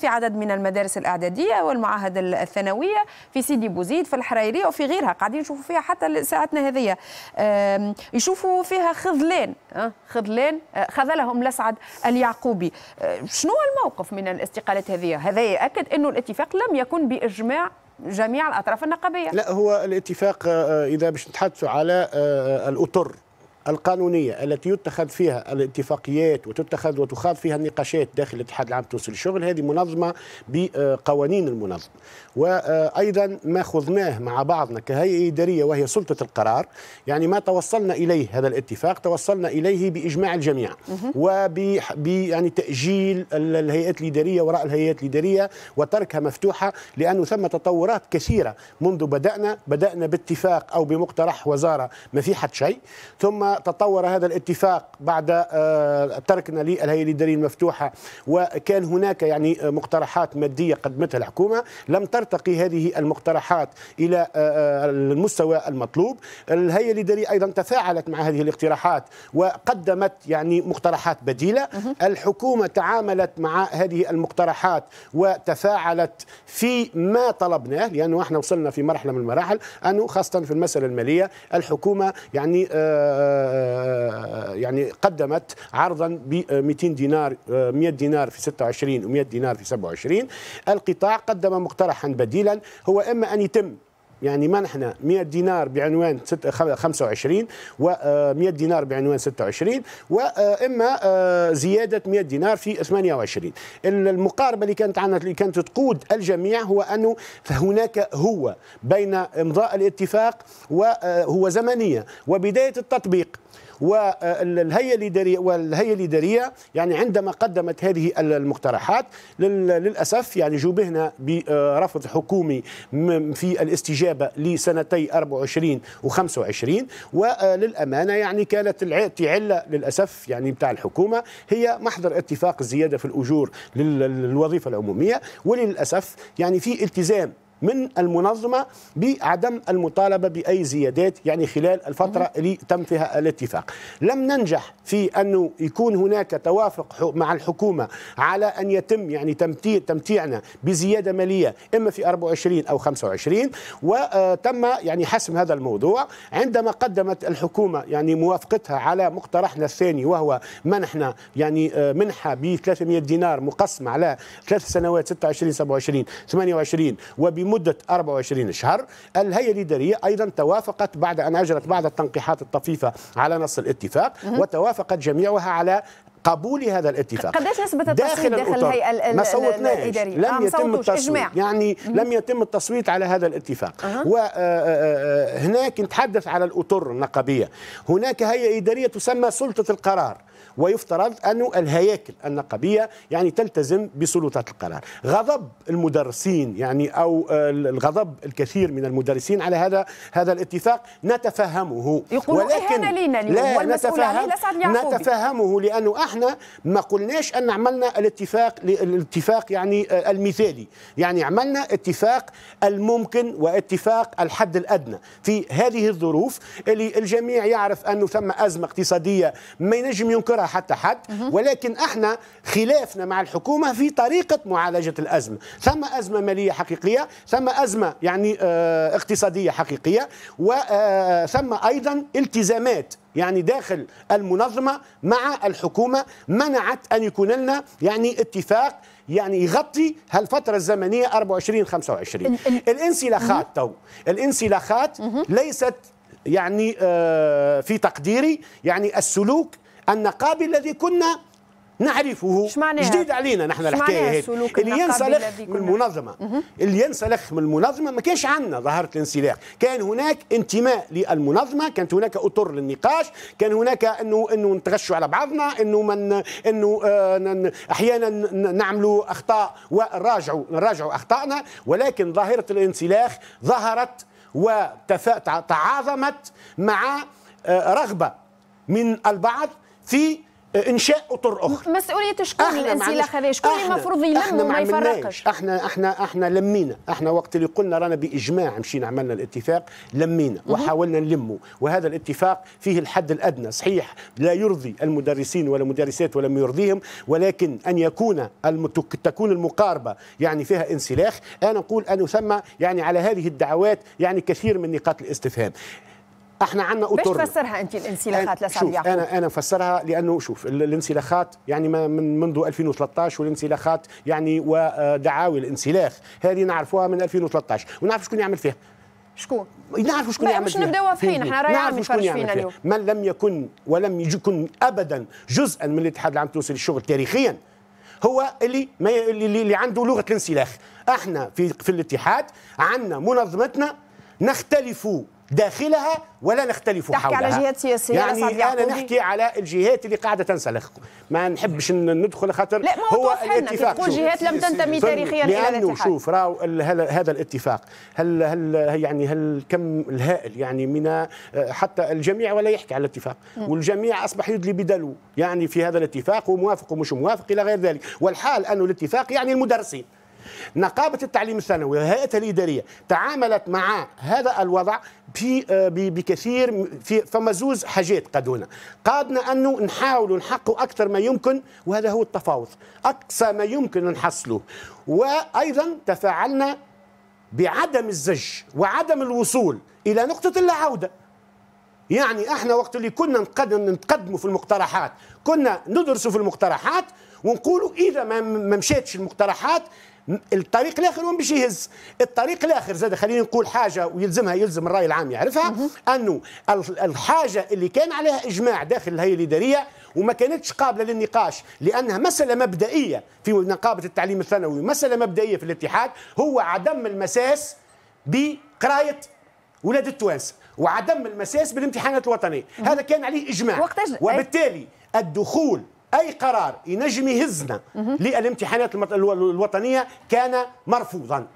في عدد من المدارس الإعدادية والمعاهد الثانوية في سيدي بوزيد في الحريرية وفي غيرها قاعدين نشوفوا فيها حتى ساعتنا هذه يشوفوا فيها خذلان آه، خذلان آه، خذلهم لسعد اليعقوبي آه، شنو الموقف من الاستقالات هذه هذا يأكد أنه الاتفاق لم يكن بإجماع جميع الأطراف النقابية لا هو الاتفاق إذا باش نتحدثوا على الأطر القانونية التي يتخذ فيها الاتفاقيات وتتخذ وتخاض فيها النقاشات داخل الاتحاد العام التونسي للشغل هذه منظمة بقوانين المنظمة وأيضا ما خذناه مع بعضنا كهيئة إدارية وهي سلطة القرار يعني ما توصلنا إليه هذا الاتفاق توصلنا إليه بإجماع الجميع وب يعني تأجيل الهيئات الإدارية وراء الهيئات الإدارية وتركها مفتوحة لأنه ثم تطورات كثيرة منذ بدأنا بدأنا باتفاق أو بمقترح وزارة ما في حد شيء ثم تطور هذا الاتفاق بعد آه، تركنا للهيئه للدليل المفتوحه وكان هناك يعني آه، مقترحات ماديه قدمتها الحكومه لم ترتقي هذه المقترحات الى آه، المستوى المطلوب الهيئه للدليل ايضا تفاعلت مع هذه الاقتراحات وقدمت يعني مقترحات بديله الحكومه تعاملت مع هذه المقترحات وتفاعلت في ما طلبناه لانه احنا وصلنا في مرحله من المراحل انه خاصه في المساله الماليه الحكومه يعني آه يعني قدمت عرضا ب 200 دينار 100 دينار في 26 و100 دينار في 27 القطاع قدم مقترحا بديلا هو اما ان يتم يعني منحنا 100 دينار بعنوان 25 و100 آه، دينار بعنوان 26 واما آه، آه، زياده 100 دينار في 28 المقاربه اللي كانت عندنا اللي كانت تقود الجميع هو انه هناك هو بين امضاء الاتفاق وهو زمنيه وبدايه التطبيق والهيئه الاداريه والهيئه الاداريه يعني عندما قدمت هذه المقترحات للاسف يعني جوبهنا برفض حكومي في الاستجابه لسنتي 24 و25 وللامانه يعني كانت العله للاسف يعني بتاع الحكومه هي محضر اتفاق الزياده في الاجور للوظيفه العموميه وللاسف يعني في التزام من المنظمه بعدم المطالبه باي زيادات يعني خلال الفتره اللي تم فيها الاتفاق لم ننجح في انه يكون هناك توافق مع الحكومه على ان يتم يعني تمتيعنا بزياده ماليه اما في 24 او 25 وتم آه، يعني حسم هذا الموضوع عندما قدمت الحكومه يعني موافقتها على مقترحنا الثاني وهو منحنا يعني آه، منحه ب 300 دينار مقسمه على ثلاث سنوات 26 27 28 وبم لمدة 24 شهر الهيئة الإدارية أيضا توافقت بعد أن أجرت بعض التنقيحات الطفيفة على نص الاتفاق وتوافقت جميعها على قبول هذا الاتفاق قداش نسبه التصويت داخل, داخل الهيئه ما صوتناش لم آه، يتم التصويت إجماع. يعني مم. لم يتم التصويت على هذا الاتفاق أه. وهناك آه، آه، نتحدث على الاطر النقبية هناك هيئه اداريه تسمى سلطه القرار ويفترض أن الهياكل النقبية يعني تلتزم بسلطات القرار غضب المدرسين يعني أو الغضب الكثير من المدرسين على هذا هذا الاتفاق نتفهمه يقول ولكن لينا اليوم لا نتفهم نتفهمه لأنه احنا ما قلناش ان عملنا الاتفاق الاتفاق يعني آه، المثالي يعني عملنا اتفاق الممكن واتفاق الحد الادنى في هذه الظروف اللي الجميع يعرف انه ثم ازمه اقتصاديه ما ينجم ينكرها حتى حد ولكن احنا خلافنا مع الحكومه في طريقه معالجه الازمه ثم ازمه ماليه حقيقيه ثم ازمه يعني آه، اقتصاديه حقيقيه وثم آه، ايضا التزامات يعني داخل المنظمة مع الحكومة منعت أن يكون لنا يعني اتفاق يعني يغطي هالفترة الزمنية 24 25 الانسلاخات تو الانسلاخات ليست يعني آه، في تقديري يعني السلوك النقابي الذي كنا نعرفه جديد علينا نحن الحكايه هذه اللي ينسلخ من المنظمه اللي ينسلخ من المنظمه ما كانش عندنا ظاهره الانسلاخ كان هناك انتماء للمنظمه كانت هناك اطر للنقاش كان هناك انه انه نتغشوا على بعضنا انه من انه آه احيانا نعملوا اخطاء ونراجعوا نراجعوا اخطائنا ولكن ظاهره الانسلاخ ظهرت وتعاظمت مع آه، رغبه من البعض في انشاء اطر اخرى مسؤوليه شكون الانسلاخ هذا شكون المفروض يلم ما يفرقش احنا احنا احنا لمينا احنا وقت اللي قلنا رانا باجماع مشينا عملنا الاتفاق لمينا وحاولنا نلمه وهذا الاتفاق فيه الحد الادنى صحيح لا يرضي المدرسين ولا المدرسات ولم يرضيهم ولكن ان يكون المتك... تكون المقاربه يعني فيها انسلاخ انا نقول انه ثم يعني على هذه الدعوات يعني كثير من نقاط الاستفهام احنا عندنا اطر ليش تفسرها انت الانسلاخات لسعد يعقوب؟ انا انا فسرها لانه شوف الانسلاخات يعني من منذ 2013 والانسلاخات يعني ودعاوي الانسلاخ هذه نعرفوها من 2013 ونعرف شكون يعمل فيها شكون نعرف شكون يعمل مش نبداو واضحين احنا راي عم يتفرج فينا اليوم من لم يكن ولم يكن ابدا جزءا من الاتحاد العام التونسي للشغل تاريخيا هو اللي ما اللي, اللي عنده لغه الانسلاخ احنا في في الاتحاد عندنا منظمتنا نختلف داخلها ولا نختلف تحكي حولها على جهات سياسيه يعني انا نحكي على الجهات اللي قاعده تنسلخ ما نحبش ندخل خاطر هو الاتفاق تقول جهات لم تنتمي تاريخيا الى لانه نعم، شوف راو هذا الاتفاق هل هل يعني هل كم الهائل يعني من آه، حتى الجميع ولا يحكي على الاتفاق والجميع اصبح يدلي بدلو يعني في هذا الاتفاق وموافق ومش موافق الى غير ذلك والحال انه الاتفاق يعني المدرسين نقابه التعليم الثانوي والهيئة الاداريه تعاملت مع هذا الوضع في آه، بكثير في فمزوز حاجات قد هنا قادنا انه نحاولوا نحققوا اكثر ما يمكن وهذا هو التفاوض اقصى ما يمكن نحصله وايضا تفاعلنا بعدم الزج وعدم الوصول الى نقطه عوده يعني احنا وقت اللي كنا نتقدموا في المقترحات كنا ندرسوا في المقترحات ونقولوا اذا ما مشاتش المقترحات الطريق الاخر وين باش يهز الطريق الاخر زاد خلينا نقول حاجه ويلزمها يلزم الراي العام يعرفها انه الحاجه اللي كان عليها اجماع داخل الهيئه الاداريه وما كانتش قابله للنقاش لانها مساله مبدئيه في نقابه التعليم الثانوي مساله مبدئيه في الاتحاد هو عدم المساس بقرايه ولاد التوانسه وعدم المساس بالامتحانات الوطنيه هذا كان عليه اجماع وبالتالي الدخول اي قرار ينجم يهزنا للامتحانات الوطنيه كان مرفوضا